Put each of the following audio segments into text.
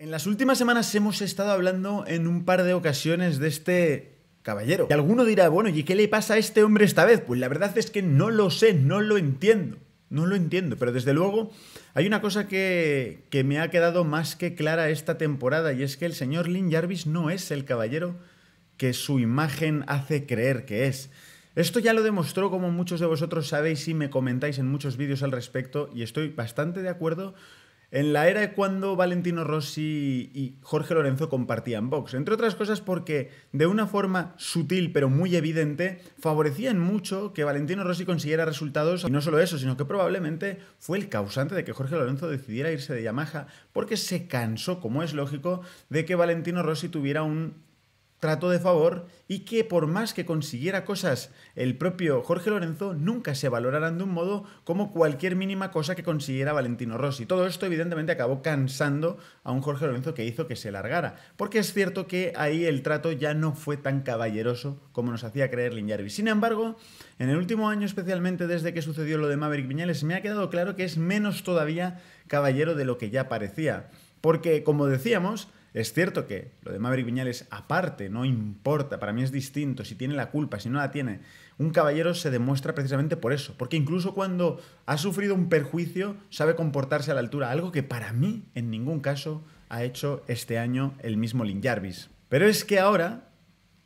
En las últimas semanas hemos estado hablando en un par de ocasiones de este caballero. Y alguno dirá, bueno, ¿y qué le pasa a este hombre esta vez? Pues la verdad es que no lo sé, no lo entiendo. No lo entiendo, pero desde luego hay una cosa que, que me ha quedado más que clara esta temporada y es que el señor Lynn Jarvis no es el caballero que su imagen hace creer que es. Esto ya lo demostró, como muchos de vosotros sabéis y me comentáis en muchos vídeos al respecto, y estoy bastante de acuerdo en la era de cuando Valentino Rossi y Jorge Lorenzo compartían box, entre otras cosas porque de una forma sutil pero muy evidente favorecían mucho que Valentino Rossi consiguiera resultados y no solo eso, sino que probablemente fue el causante de que Jorge Lorenzo decidiera irse de Yamaha porque se cansó, como es lógico, de que Valentino Rossi tuviera un trato de favor y que por más que consiguiera cosas el propio Jorge Lorenzo, nunca se valoraran de un modo como cualquier mínima cosa que consiguiera Valentino Rossi. Todo esto evidentemente acabó cansando a un Jorge Lorenzo que hizo que se largara, porque es cierto que ahí el trato ya no fue tan caballeroso como nos hacía creer Jarvis. Sin embargo, en el último año especialmente desde que sucedió lo de Maverick Viñales, me ha quedado claro que es menos todavía caballero de lo que ya parecía, porque como decíamos, es cierto que lo de Maverick Viñales aparte no importa, para mí es distinto, si tiene la culpa, si no la tiene. Un caballero se demuestra precisamente por eso, porque incluso cuando ha sufrido un perjuicio sabe comportarse a la altura, algo que para mí en ningún caso ha hecho este año el mismo Lin Jarvis. Pero es que ahora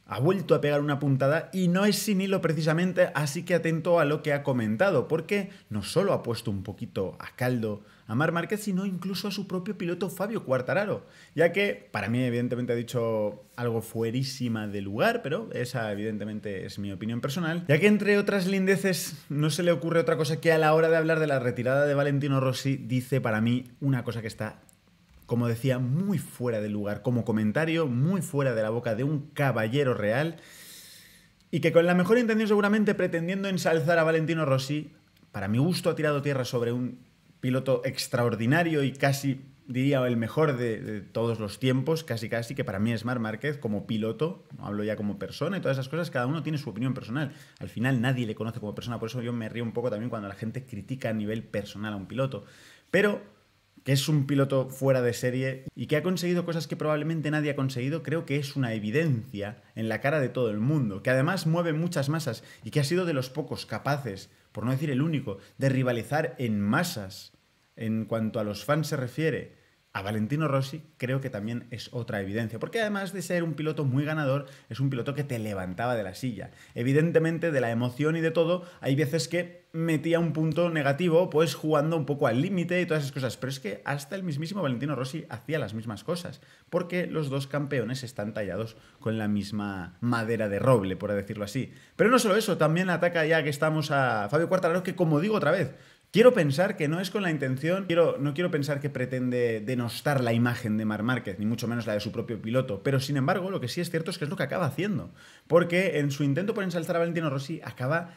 ha vuelto a pegar una puntada y no es sin hilo precisamente, así que atento a lo que ha comentado, porque no solo ha puesto un poquito a caldo a Mar Márquez, sino incluso a su propio piloto Fabio Cuartararo, ya que para mí evidentemente ha dicho algo fuerísima de lugar, pero esa evidentemente es mi opinión personal, ya que entre otras lindeces no se le ocurre otra cosa que a la hora de hablar de la retirada de Valentino Rossi dice para mí una cosa que está como decía, muy fuera de lugar, como comentario muy fuera de la boca de un caballero real y que con la mejor intención seguramente pretendiendo ensalzar a Valentino Rossi, para mi gusto ha tirado tierra sobre un piloto extraordinario y casi diría el mejor de, todos los tiempos, casi casi, que para mí es Mar Márquez como piloto, no hablo ya como persona y todas esas cosas, cada uno tiene su opinión personal. Al final nadie le conoce como persona, por eso yo me río un poco también cuando la gente critica a nivel personal a un piloto. Pero que es un piloto fuera de serie y que ha conseguido cosas que probablemente nadie ha conseguido, creo que es una evidencia en la cara de todo el mundo, que además mueve muchas masas y que ha sido de los pocos capaces, por no decir el único, de rivalizar en masas en cuanto a los fans se refiere a Valentino Rossi creo que también es otra evidencia, porque además de ser un piloto muy ganador, es un piloto que te levantaba de la silla. Evidentemente, de la emoción y de todo, hay veces que metía un punto negativo, pues jugando un poco al límite y todas esas cosas, pero es que hasta el mismísimo Valentino Rossi hacía las mismas cosas, porque los dos campeones están tallados con la misma madera de roble, por decirlo así. Pero no solo eso, también ataca ya que estamos a Fabio Quartararo, que como digo otra vez, Quiero pensar que no es con la intención, quiero, no quiero pensar que pretende denostar la imagen de Mar Márquez, ni mucho menos la de su propio piloto, pero sin embargo lo que sí es cierto es que es lo que acaba haciendo, porque en su intento por ensalzar a Valentino Rossi acaba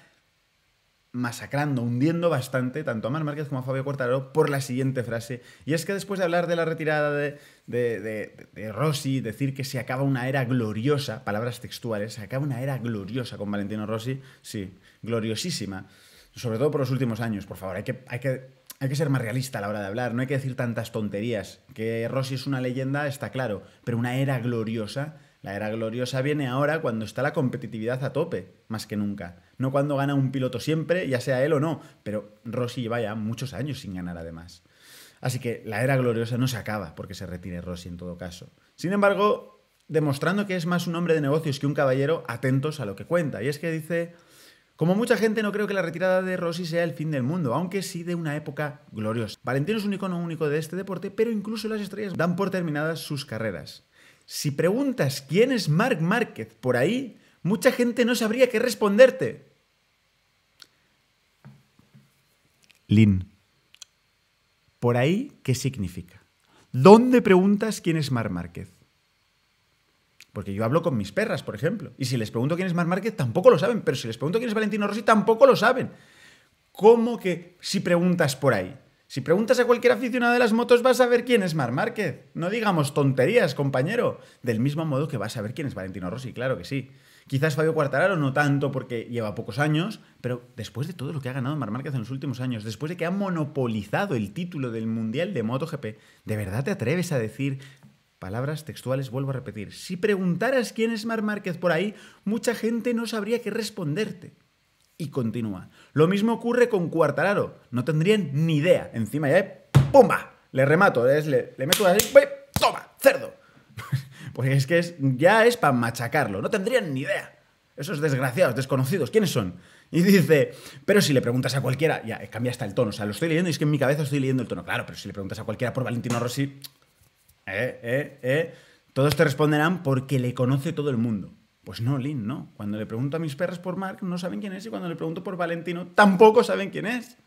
masacrando, hundiendo bastante tanto a Mar Márquez como a Fabio Quartararo por la siguiente frase. Y es que después de hablar de la retirada de, Rossi, decir que se acaba una era gloriosa, palabras textuales, se acaba una era gloriosa con Valentino Rossi, sí, gloriosísima sobre todo por los últimos años, por favor, hay que, hay que, hay que ser más realista a la hora de hablar, no hay que decir tantas tonterías. Que Rossi es una leyenda está claro, pero una era gloriosa, la era gloriosa viene ahora cuando está la competitividad a tope, más que nunca. No cuando gana un piloto siempre, ya sea él o no, pero Rossi lleva ya muchos años sin ganar además. Así que la era gloriosa no se acaba porque se retire Rossi en todo caso. Sin embargo, demostrando que es más un hombre de negocios que un caballero, atentos a lo que cuenta. Y es que dice como mucha gente, no creo que la retirada de Rossi sea el fin del mundo, aunque sí de una época gloriosa. Valentino es un icono único de este deporte, pero incluso las estrellas dan por terminadas sus carreras. Si preguntas quién es Marc Márquez por ahí, mucha gente no sabría qué responderte. Lin. Por ahí, ¿qué significa? ¿Dónde preguntas quién es Marc Márquez? Porque yo hablo con mis perras, por ejemplo. Y si les pregunto quién es Mar Márquez, tampoco lo saben. Pero si les pregunto quién es Valentino Rossi, tampoco lo saben. ¿Cómo que si preguntas por ahí? Si preguntas a cualquier aficionado de las motos, vas a ver quién es Mar Márquez. No digamos tonterías, compañero. Del mismo modo que vas a ver quién es Valentino Rossi, claro que sí. Quizás Fabio Quartararo no tanto porque lleva pocos años, pero después de todo lo que ha ganado Mar Márquez en los últimos años, después de que ha monopolizado el título del Mundial de MotoGP, ¿de verdad te atreves a decir Palabras textuales, vuelvo a repetir. Si preguntaras quién es Mar Márquez por ahí, mucha gente no sabría qué responderte. Y continúa. Lo mismo ocurre con Cuartararo. No tendrían ni idea. Encima ya, eh, ¡pumba! Le remato, es le, meto así, ¡toma! ¡Cerdo! pues es que ya es para machacarlo. No tendrían ni idea. Esos desgraciados, desconocidos, ¿quiénes son? Y dice, pero si le preguntas a cualquiera, ya eh, cambia hasta el tono, o sea, lo estoy leyendo y es que en mi cabeza estoy leyendo el tono, claro, pero si le preguntas a cualquiera por Valentino Rossi, eh, eh, eh, todos te responderán porque le conoce todo el mundo. Pues no, Lin, no. Cuando le pregunto a mis perras por Mark, no saben quién es, y cuando le pregunto por Valentino, tampoco saben quién es.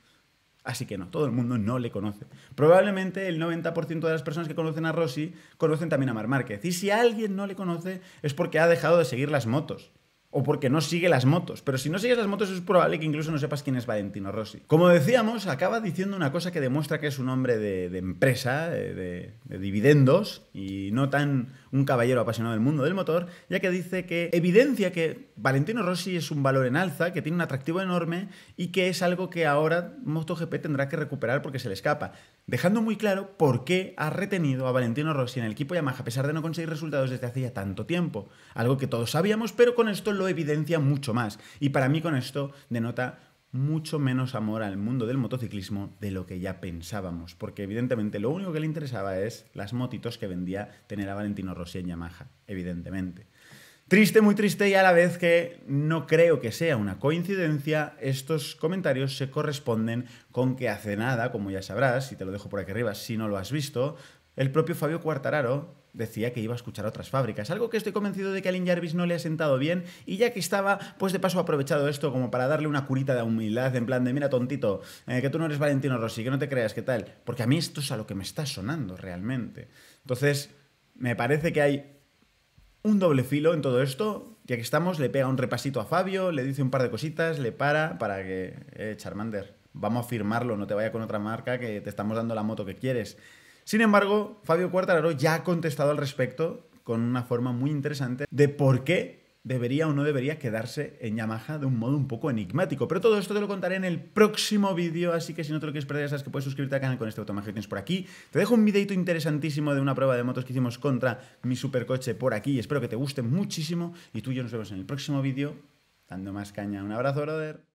Así que no, todo el mundo no le conoce. Probablemente el 90% de las personas que conocen a Rossi conocen también a Mar Márquez. Y si alguien no le conoce es porque ha dejado de seguir las motos o porque no sigue las motos. Pero si no sigues las motos es probable que incluso no sepas quién es Valentino Rossi. Como decíamos, acaba diciendo una cosa que demuestra que es un hombre de, empresa, de, dividendos, y no tan un caballero apasionado del mundo del motor, ya que dice que evidencia que Valentino Rossi es un valor en alza, que tiene un atractivo enorme y que es algo que ahora MotoGP tendrá que recuperar porque se le escapa. Dejando muy claro por qué ha retenido a Valentino Rossi en el equipo Yamaha, a pesar de no conseguir resultados desde hacía tanto tiempo. Algo que todos sabíamos, pero con esto lo evidencia mucho más. Y para mí con esto denota mucho menos amor al mundo del motociclismo de lo que ya pensábamos, porque evidentemente lo único que le interesaba es las motitos que vendía tener a Valentino Rossi en Yamaha, evidentemente. Triste, muy triste y a la vez que no creo que sea una coincidencia, estos comentarios se corresponden con que hace nada, como ya sabrás, y te lo dejo por aquí arriba si no lo has visto, el propio Fabio Cuartararo decía que iba a escuchar otras fábricas, algo que estoy convencido de que a Lynn Jarvis no le ha sentado bien y ya que estaba, pues de paso ha aprovechado esto como para darle una curita de humildad, en plan de mira tontito, eh, que tú no eres Valentino Rossi, que no te creas, que tal, porque a mí esto es a lo que me está sonando realmente. Entonces, me parece que hay un doble filo en todo esto. Ya que estamos, le pega un repasito a Fabio, le dice un par de cositas, le para para que, eh, Charmander, vamos a firmarlo, no te vaya con otra marca que te estamos dando la moto que quieres. Sin embargo, Fabio Cuartararo ya ha contestado al respecto con una forma muy interesante de por qué debería o no debería quedarse en Yamaha de un modo un poco enigmático. Pero todo esto te lo contaré en el próximo vídeo, así que si no te lo quieres perder, ya sabes que puedes suscribirte al canal con este automático que tienes por aquí. Te dejo un videito interesantísimo de una prueba de motos que hicimos contra mi supercoche por aquí. Espero que te guste muchísimo y tú y yo nos vemos en el próximo vídeo. Dando más caña. Un abrazo, brother.